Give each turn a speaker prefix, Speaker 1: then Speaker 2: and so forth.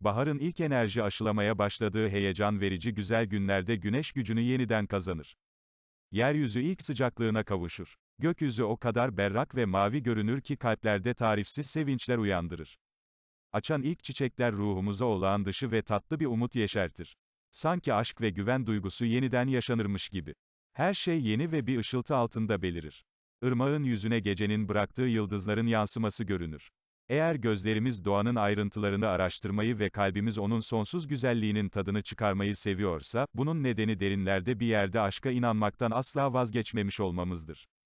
Speaker 1: Baharın ilk enerji aşılamaya başladığı heyecan verici güzel günlerde güneş gücünü yeniden kazanır. Yeryüzü ilk sıcaklığına kavuşur. Gökyüzü o kadar berrak ve mavi görünür ki kalplerde tarifsiz sevinçler uyandırır. Açan ilk çiçekler ruhumuza olağan dışı ve tatlı bir umut yeşertir. Sanki aşk ve güven duygusu yeniden yaşanırmış gibi. Her şey yeni ve bir ışıltı altında belirir. Irmağın yüzüne gecenin bıraktığı yıldızların yansıması görünür. Eğer gözlerimiz doğanın ayrıntılarını araştırmayı ve kalbimiz onun sonsuz güzelliğinin tadını çıkarmayı seviyorsa, bunun nedeni derinlerde bir yerde aşka inanmaktan asla vazgeçmemiş olmamızdır.